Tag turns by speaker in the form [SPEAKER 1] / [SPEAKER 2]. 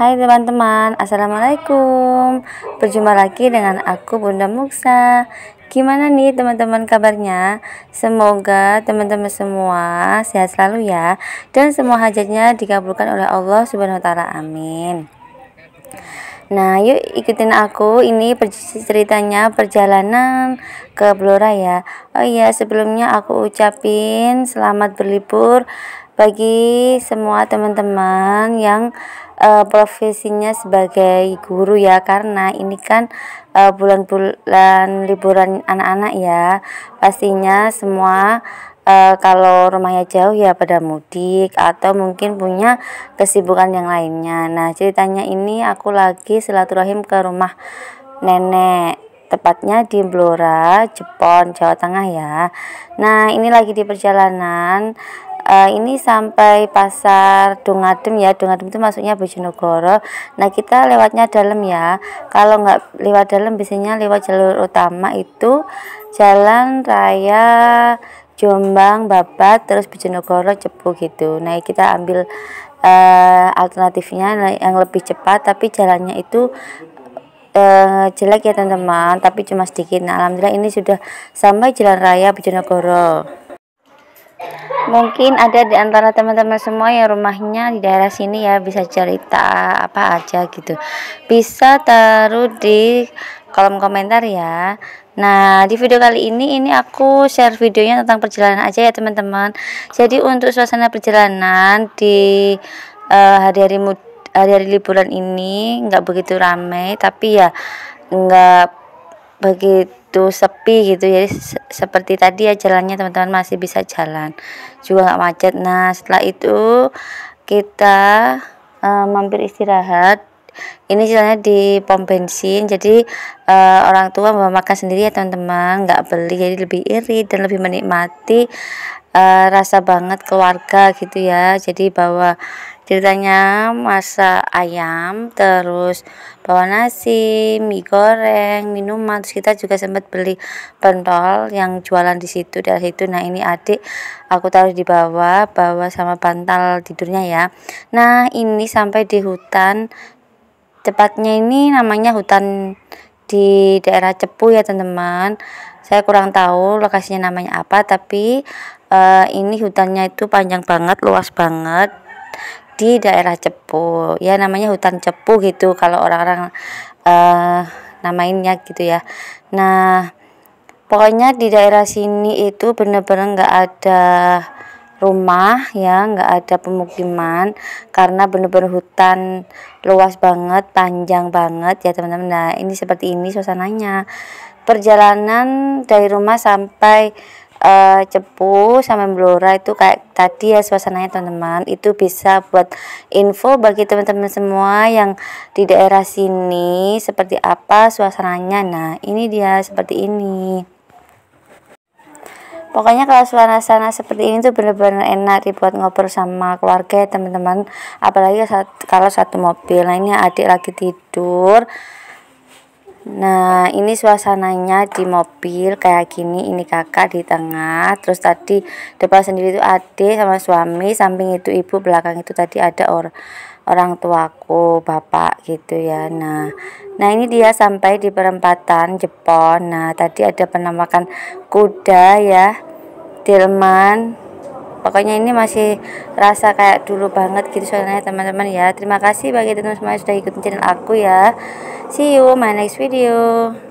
[SPEAKER 1] Hai teman-teman, Assalamualaikum Berjumpa lagi dengan aku Bunda Muksa Gimana nih teman-teman kabarnya? Semoga teman-teman semua sehat selalu ya Dan semua hajatnya dikabulkan oleh Allah subhanahu SWT amin Nah yuk ikutin aku ini ceritanya perjalanan ke Blora ya Oh iya sebelumnya aku ucapin selamat berlibur bagi semua teman-teman yang uh, profesinya sebagai guru ya karena ini kan eh, bulan-bulan uh, liburan anak-anak ya pastinya semua uh, kalau rumahnya jauh ya pada mudik atau mungkin punya kesibukan yang lainnya nah ceritanya ini aku lagi silaturahim ke rumah nenek tepatnya di Blora, Jepon Jawa Tengah ya. Nah, ini lagi di perjalanan uh, ini sampai pasar Dungadem ya Dungadem itu masuknya Bojonegoro nah kita lewatnya dalam ya kalau nggak lewat dalam biasanya lewat jalur utama itu jalan raya Jombang Babat terus Bojonegoro Cepu gitu nah kita ambil uh, alternatifnya yang lebih cepat tapi jalannya itu uh, jelek ya teman-teman tapi cuma sedikit nah alhamdulillah ini sudah sampai jalan raya Bojonegoro mungkin ada di antara teman-teman semua yang rumahnya di daerah sini ya bisa cerita apa aja gitu bisa taruh di kolom komentar ya Nah, di video kali ini ini aku share videonya tentang perjalanan aja ya, teman-teman. Jadi untuk suasana perjalanan di eh, hari-hari uh, hari-hari liburan ini nggak begitu ramai, tapi ya nggak begitu begitu sepi gitu jadi seperti tadi ya jalannya teman-teman masih bisa jalan juga nggak macet nah setelah itu kita uh, mampir istirahat ini istilahnya di pom bensin jadi uh, orang tua mau makan sendiri ya teman-teman nggak beli jadi lebih irit dan lebih menikmati uh, rasa banget keluarga gitu ya jadi bawa ceritanya masa ayam terus bawa nasi mie goreng minuman terus kita juga sempat beli pentol yang jualan di situ dari situ nah ini adik aku taruh di bawah bawa sama bantal tidurnya ya nah ini sampai di hutan Tepatnya ini namanya hutan di daerah Cepu ya teman-teman. Saya kurang tahu lokasinya namanya apa tapi uh, ini hutannya itu panjang banget, luas banget di daerah Cepu. Ya namanya hutan Cepu gitu kalau orang-orang uh, namainnya gitu ya. Nah, pokoknya di daerah sini itu bener-bener gak ada rumah ya nggak ada pemukiman karena benar-benar hutan luas banget panjang banget ya teman-teman nah ini seperti ini suasananya perjalanan dari rumah sampai uh, Cepu sampai Blora itu kayak tadi ya suasananya teman-teman itu bisa buat info bagi teman-teman semua yang di daerah sini seperti apa suasananya nah ini dia seperti ini pokoknya kalau suasana seperti ini tuh benar-benar enak dibuat ngobrol sama keluarga teman-teman apalagi saat, kalau satu mobil nah ini adik lagi tidur Nah, ini suasananya di mobil kayak gini. Ini kakak di tengah, terus tadi depan sendiri itu adik sama suami, samping itu ibu, belakang itu tadi ada orang orang tuaku bapak gitu ya nah nah ini dia sampai di perempatan Jepang nah tadi ada penampakan kuda ya Tilman pokoknya ini masih rasa kayak dulu banget gitu soalnya teman-teman ya terima kasih bagi teman-teman sudah ikutin channel aku ya see you my next video